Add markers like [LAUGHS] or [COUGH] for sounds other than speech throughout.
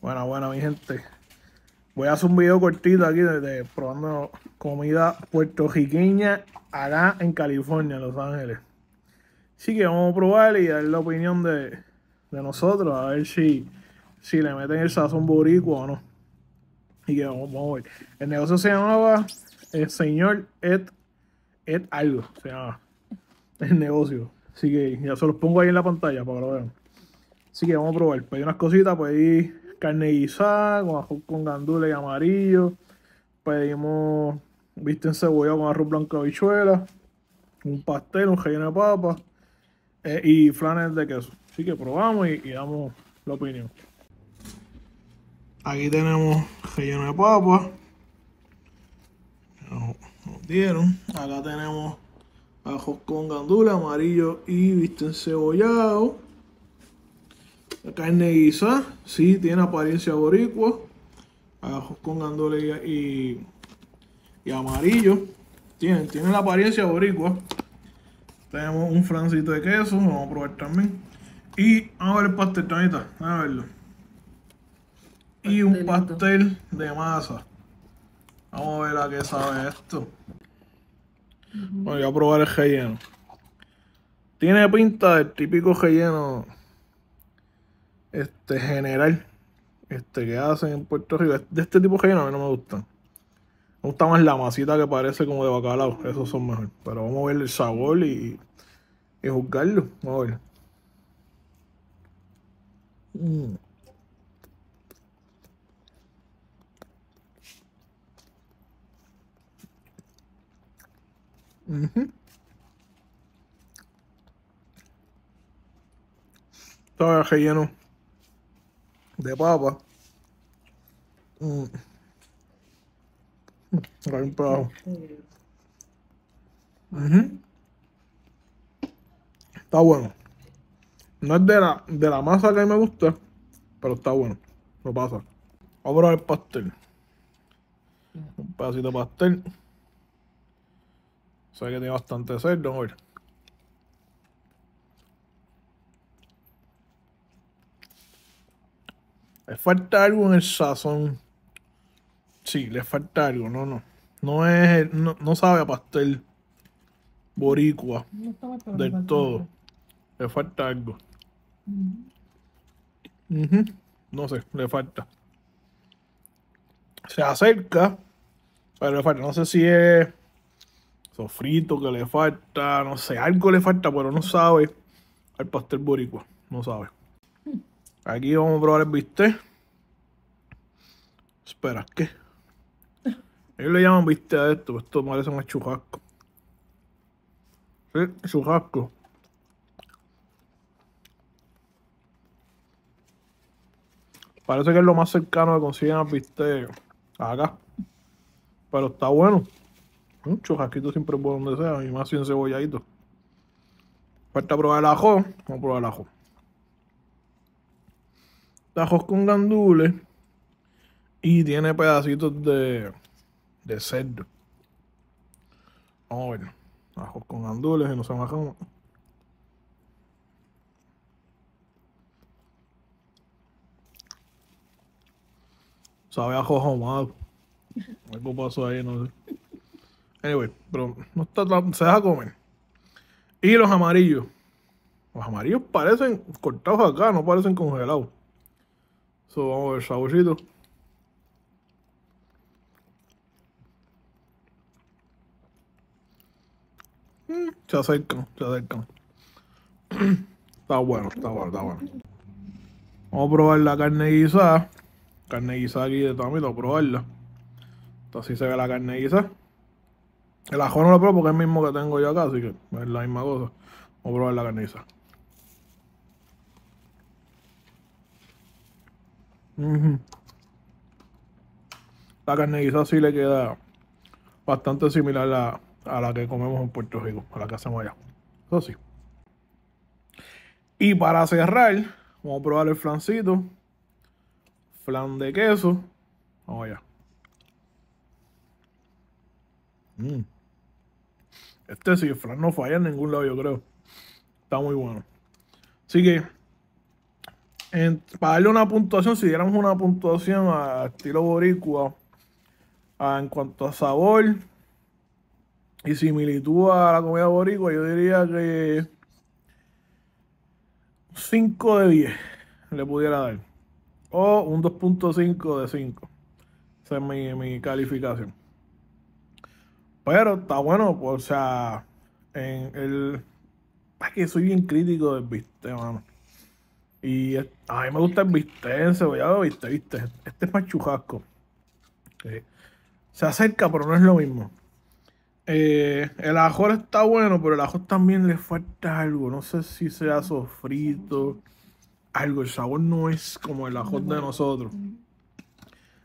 Bueno, bueno, mi gente. Voy a hacer un video cortito aquí de, probando comida puertorriqueña acá en California, en Los Ángeles. Así que vamos a probar y dar la opinión de, nosotros, a ver si, si le meten el sazón boricua o no. Y que vamos, a ver. El negocio se llamaba el señor Ed, Ed algo, se llama el negocio. Así que ya se los pongo ahí en la pantalla para que lo vean. Así que vamos a probar. Pedí pues unas cositas, pedí pues carne guisada, con ajo con gandula y amarillo. Pedimos viste cebollado con arroz blanco habichuela, un pastel, un relleno de papa eh, y flanel de queso. Así que probamos y, damos la opinión. Aquí tenemos relleno de papa. Nos, dieron. Acá tenemos ajos con gandula, amarillo y viste cebollado la carne guisada, sí, tiene apariencia boricua, ajos con andole y, y, amarillo. Tiene, tiene la apariencia boricua. Tenemos un francito de queso, vamos a probar también. Y vamos a ver el pastel, a verlo. Y un pastel de masa. Vamos a ver a qué sabe esto. voy a probar el relleno. Tiene pinta del típico relleno este, general este, que hacen en Puerto Rico. De este tipo de relleno a mí no me gusta Me gusta más la masita que parece como de bacalao. Esos son mejor. Pero vamos a ver el sabor y, y juzgarlo. Vamos a ver. Mm. relleno de papa. Mm. Hay Está bueno. No es de la, de la masa que a mí me gusta, pero está bueno. No pasa. Ahora el pastel. Un pedacito de pastel. sé que tiene bastante cerdo, Le falta algo en el sazón. Sí, le falta algo, no, no. No es, no, sabe a pastel boricua no del todo. Le falta algo. No sé, le falta. Se acerca, pero le falta. No sé si es sofrito que le falta, no sé, algo le falta, pero no sabe al pastel boricua, no sabe. Aquí vamos a probar el bistec. Espera, ¿qué? Ellos le llaman bistec a esto, pues esto parece un chujasco Sí, ¿Chujasco? Parece que es lo más cercano que consiguen al bistec acá. Pero está bueno. Un chujasquito siempre por donde sea, y más sin cebolladito. Falta probar el ajo, vamos a probar el ajo tajos con gandules y tiene pedacitos de, de cerdo. Vamos a ver. Tajos con gandules y no se me Sabe a jojomado. [LAUGHS] Algo pasó ahí, no sé. Anyway, pero no está se deja comer. Y los amarillos. Los amarillos parecen cortados acá, no parecen congelados. So, vamos a ver saborcito. se acercan, se acercan. está bueno, está bueno, está bueno. Vamos a probar la carne guisada. Carne guisada aquí de vamos a probarla. Así se ve la carne guisada. El ajo no lo pruebo porque es el mismo que tengo yo acá, así que es la misma cosa. Vamos a probar la carne guisada. La carne guisa sí le queda bastante similar a, la que comemos en Puerto Rico, a la que hacemos allá. Eso sí. Y para cerrar, vamos a probar el flancito. Flan de queso. Vamos allá. Mm. Este sí, el flan no falla en ningún lado, yo creo. Está muy bueno. Así que para darle una puntuación, si diéramos una puntuación a estilo boricua en cuanto a sabor y similitud a la comida boricua, yo diría que 5 de 10 le pudiera dar. O un 2.5 de 5. Esa es mi, calificación. Pero está bueno, o sea, en el... Es que soy bien crítico del bistec, mano. Y a mí me gusta el vistense, ya viste, viste. Este es más chujasco. se acerca, pero no es lo mismo. Eh, el ajo está bueno, pero el ajo también le falta algo. No sé si sea sofrito, algo. El sabor no es como el ajo de nosotros.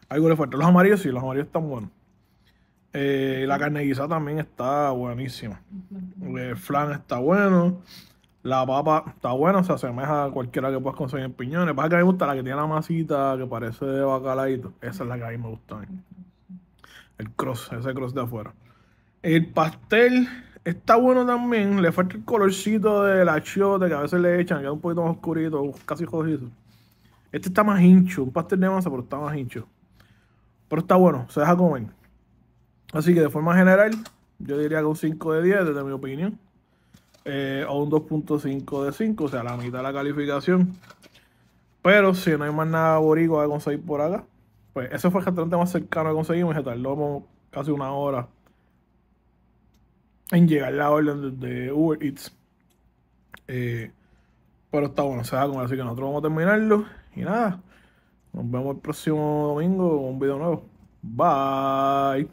Algo le falta. Los amarillos sí, los amarillos están buenos. Eh, la carne guisada también está buenísima. El eh, flan está bueno. La papa está buena, se asemeja a cualquiera que puedas conseguir en piñones. para que a me gusta la que tiene la masita que parece de bacalaito. Esa es la que a mí me gusta. El cross, ese cross de afuera. El pastel está bueno también. Le falta el colorcito de la chiote que a veces le echan, queda un poquito más oscurito, casi rojizo Este está más hincho, un pastel de masa, pero está más hincho. Pero está bueno, se deja comer. Así que de forma general, yo diría que un 5 de 10, desde mi opinión o eh, un 2.5 de 5, o sea, la mitad de la calificación. Pero si no hay más nada boricua de conseguir por acá, pues ese fue el restaurante más cercano que conseguimos y se tardó casi una hora en llegar la orden de Uber Eats. Eh, pero está bueno, o sea, como así que nosotros vamos a terminarlo. Y nada, nos vemos el próximo domingo con un video nuevo. Bye.